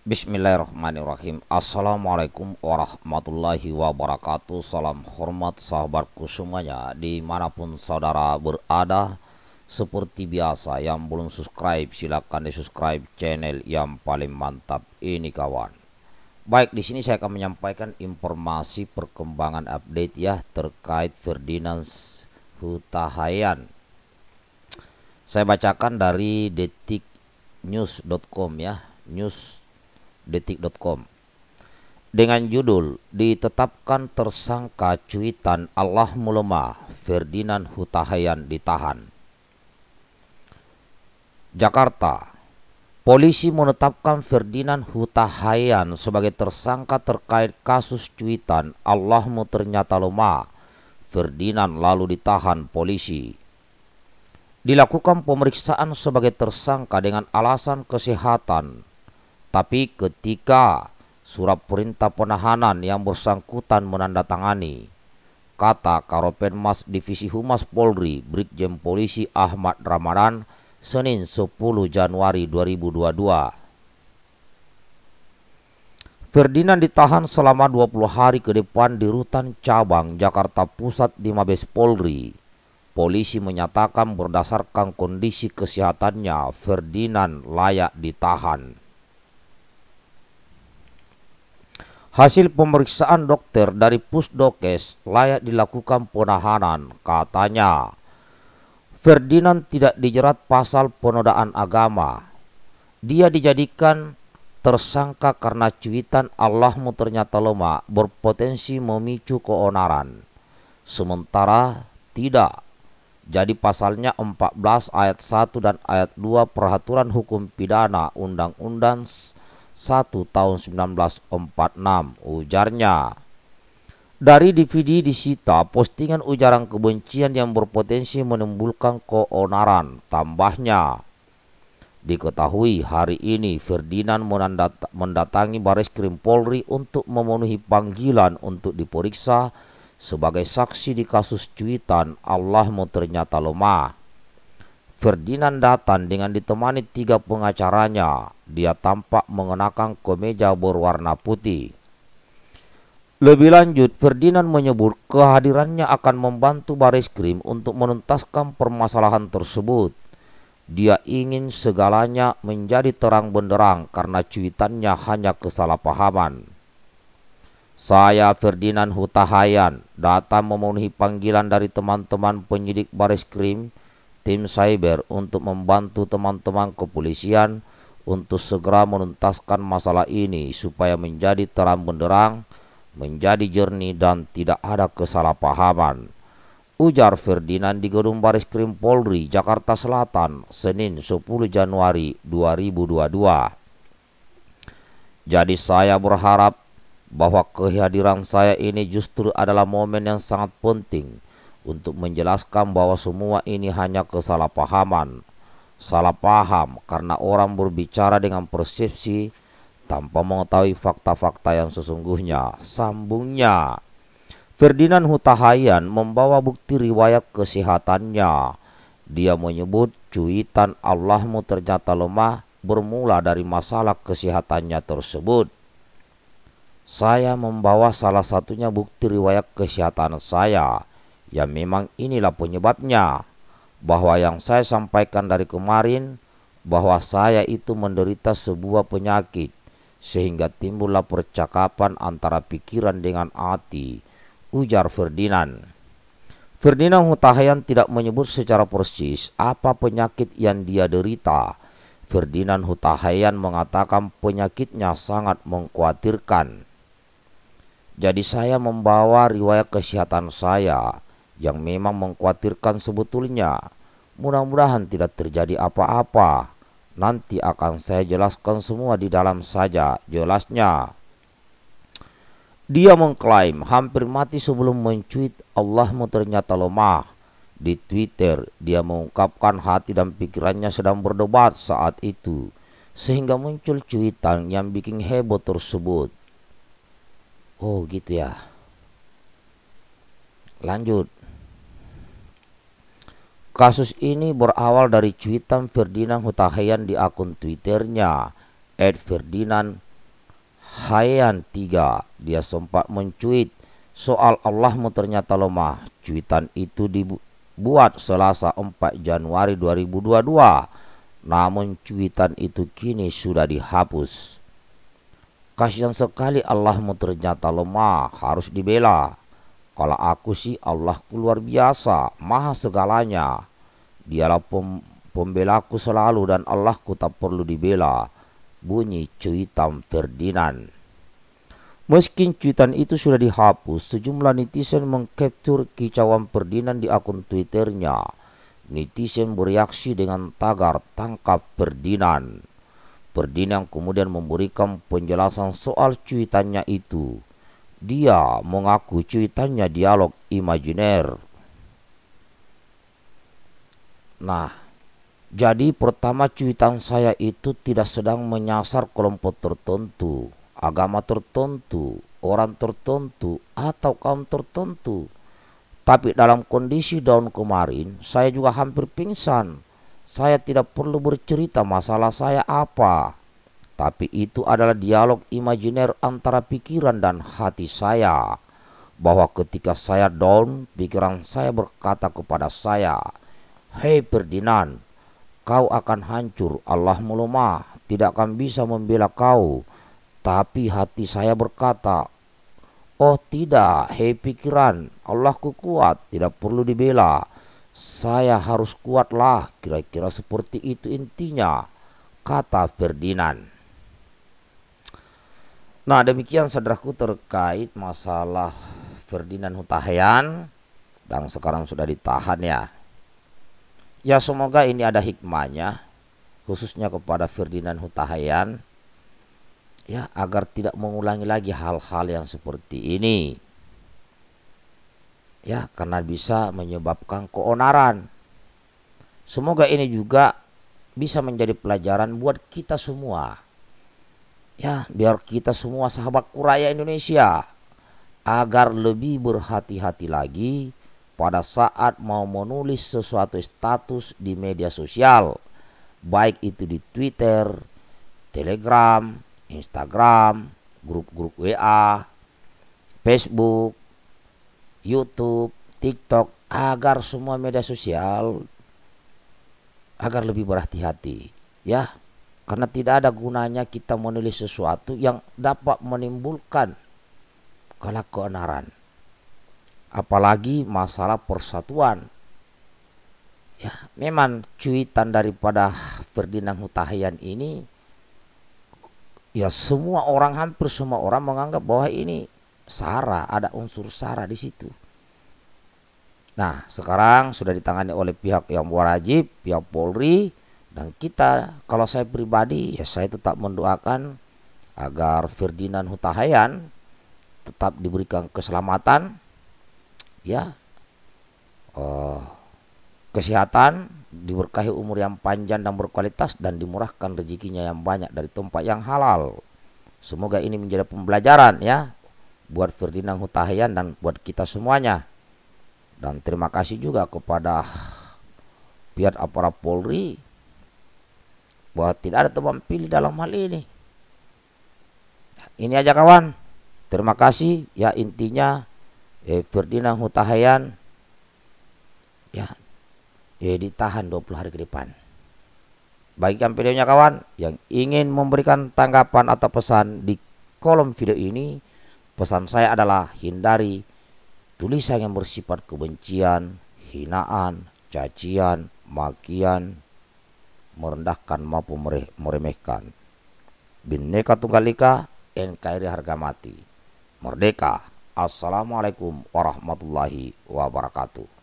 Bismillahirrahmanirrahim Assalamualaikum warahmatullahi wabarakatuh Salam hormat sahabatku semuanya Dimanapun saudara berada Seperti biasa yang belum subscribe silahkan di subscribe channel yang paling mantap ini kawan Baik di sini saya akan menyampaikan informasi perkembangan update ya Terkait Ferdinand Hutahayan Saya bacakan dari detiknews.com ya News detik.com dengan judul ditetapkan tersangka cuitan Allah Mulema Ferdinand Hutahayan ditahan. Jakarta, polisi menetapkan Ferdinand Hutahayan sebagai tersangka terkait kasus cuitan Allahmu ternyata lemah. Ferdinand lalu ditahan polisi. Dilakukan pemeriksaan sebagai tersangka dengan alasan kesehatan tapi ketika surat perintah penahanan yang bersangkutan menandatangani, kata Karopenmas Divisi Humas Polri, Brigjen Polisi Ahmad Ramadan, Senin 10 Januari 2022. Ferdinand ditahan selama 20 hari ke depan di rutan cabang Jakarta Pusat di Mabes Polri. Polisi menyatakan berdasarkan kondisi kesehatannya, Ferdinand layak ditahan. Hasil pemeriksaan dokter dari Pusdokes layak dilakukan penahanan, katanya. Ferdinand tidak dijerat pasal penodaan agama. Dia dijadikan tersangka karena cuitan Allahmu ternyata lemah berpotensi memicu keonaran. Sementara tidak. Jadi pasalnya 14 ayat 1 dan ayat 2 Peraturan Hukum Pidana Undang-Undang tahun 1946, ujarnya. Dari DVD disita postingan ujaran kebencian yang berpotensi menimbulkan keonaran, tambahnya. Diketahui hari ini Ferdinand mendatangi Baris Krim Polri untuk memenuhi panggilan untuk diperiksa sebagai saksi di kasus cuitan Allah mau ternyata lemah. Ferdinand datang dengan ditemani tiga pengacaranya. Dia tampak mengenakan kemeja berwarna putih. Lebih lanjut, Ferdinand menyebut kehadirannya akan membantu baris krim untuk menuntaskan permasalahan tersebut. Dia ingin segalanya menjadi terang benderang karena cuitannya hanya kesalahpahaman. Saya Ferdinand Hutahayan datang memenuhi panggilan dari teman-teman penyidik baris krim tim cyber untuk membantu teman-teman kepolisian untuk segera menuntaskan masalah ini supaya menjadi terang benderang, menjadi jernih dan tidak ada kesalahpahaman. Ujar Ferdinand di gedung Baris Krim Polri, Jakarta Selatan, Senin 10 Januari 2022. Jadi saya berharap bahwa kehadiran saya ini justru adalah momen yang sangat penting untuk menjelaskan bahwa semua ini hanya kesalahpahaman. Salah paham karena orang berbicara dengan persepsi tanpa mengetahui fakta-fakta yang sesungguhnya. Sambungnya, Ferdinand Hutahayan membawa bukti riwayat kesehatannya. Dia menyebut cuitan Allahmu ternyata lemah bermula dari masalah kesehatannya tersebut. Saya membawa salah satunya bukti riwayat kesehatan saya Ya memang inilah penyebabnya bahwa yang saya sampaikan dari kemarin bahwa saya itu menderita sebuah penyakit sehingga timbullah percakapan antara pikiran dengan hati ujar Ferdinand. Ferdinand Hutahayan tidak menyebut secara persis apa penyakit yang dia derita. Ferdinand Hutahayan mengatakan penyakitnya sangat mengkhawatirkan. Jadi saya membawa riwayat kesehatan saya yang memang mengkhawatirkan sebetulnya. Mudah-mudahan tidak terjadi apa-apa. Nanti akan saya jelaskan semua di dalam saja jelasnya. Dia mengklaim hampir mati sebelum mencuit Allahmu ternyata lemah. Di Twitter, dia mengungkapkan hati dan pikirannya sedang berdebat saat itu, sehingga muncul cuitan yang bikin heboh tersebut. Oh gitu ya. Lanjut. Kasus ini berawal dari cuitan Ferdinand Hutahayan di akun Twitternya Ferdinand Hayan 3 Dia sempat mencuit soal Allahmu ternyata lemah. Cuitan itu dibuat Selasa 4 Januari 2022. Namun cuitan itu kini sudah dihapus. Kasihan sekali Allahmu ternyata lemah, harus dibela. Kalau aku sih Allahku luar biasa, maha segalanya. Dialah pem pembelaku selalu dan Allahku tak perlu dibela. Bunyi cuitan Ferdinand. Meski cuitan itu sudah dihapus, sejumlah netizen mengcapture kicauan Ferdinand di akun Twitternya. Netizen bereaksi dengan tagar tangkap Ferdinand. Ferdinand kemudian memberikan penjelasan soal cuitannya itu. Dia mengaku cuitannya dialog imajiner. Nah, jadi pertama cuitan saya itu tidak sedang menyasar kelompok tertentu, agama tertentu, orang tertentu, atau kaum tertentu. Tapi dalam kondisi daun kemarin, saya juga hampir pingsan. Saya tidak perlu bercerita masalah saya apa tapi itu adalah dialog imajiner antara pikiran dan hati saya. Bahwa ketika saya down, pikiran saya berkata kepada saya, Hei Ferdinand, kau akan hancur, Allah melemah, tidak akan bisa membela kau. Tapi hati saya berkata, Oh tidak, hei pikiran, Allahku kuat, tidak perlu dibela. Saya harus kuatlah, kira-kira seperti itu intinya, kata Ferdinand. Nah demikian saudaraku terkait masalah Ferdinand Hutahian yang sekarang sudah ditahan ya. Ya semoga ini ada hikmahnya khususnya kepada Ferdinand Hutahian ya agar tidak mengulangi lagi hal-hal yang seperti ini. Ya karena bisa menyebabkan keonaran. Semoga ini juga bisa menjadi pelajaran buat kita semua Ya, biar kita semua sahabat kuraya Indonesia agar lebih berhati-hati lagi pada saat mau menulis sesuatu status di media sosial, baik itu di Twitter, Telegram, Instagram, grup-grup WA, Facebook, YouTube, TikTok, agar semua media sosial agar lebih berhati-hati, ya. Karena tidak ada gunanya kita menulis sesuatu yang dapat menimbulkan kelak keonaran. Apalagi masalah persatuan. Ya, memang cuitan daripada Ferdinand Hutahian ini ya semua orang hampir semua orang menganggap bahwa ini sara, ada unsur sara di situ. Nah, sekarang sudah ditangani oleh pihak yang wajib, pihak Polri, dan kita, kalau saya pribadi, ya saya tetap mendoakan agar Ferdinand Hutahayan tetap diberikan keselamatan, ya, uh, kesehatan, diberkahi umur yang panjang dan berkualitas dan dimurahkan rezekinya yang banyak dari tempat yang halal. Semoga ini menjadi pembelajaran ya buat Ferdinand Hutahayan dan buat kita semuanya. Dan terima kasih juga kepada pihak aparat Polri bahwa tidak ada tebang pilih dalam hal ini. Ini aja kawan. Terima kasih ya intinya eh, Ferdinand Hutahayan ya eh, ditahan 20 hari ke depan. Bagikan videonya kawan yang ingin memberikan tanggapan atau pesan di kolom video ini. Pesan saya adalah hindari tulisan yang bersifat kebencian, hinaan, cacian, makian, merendahkan maupun meremehkan. Bineka Tunggal Ika, NKRI harga mati. Merdeka. Assalamualaikum warahmatullahi wabarakatuh.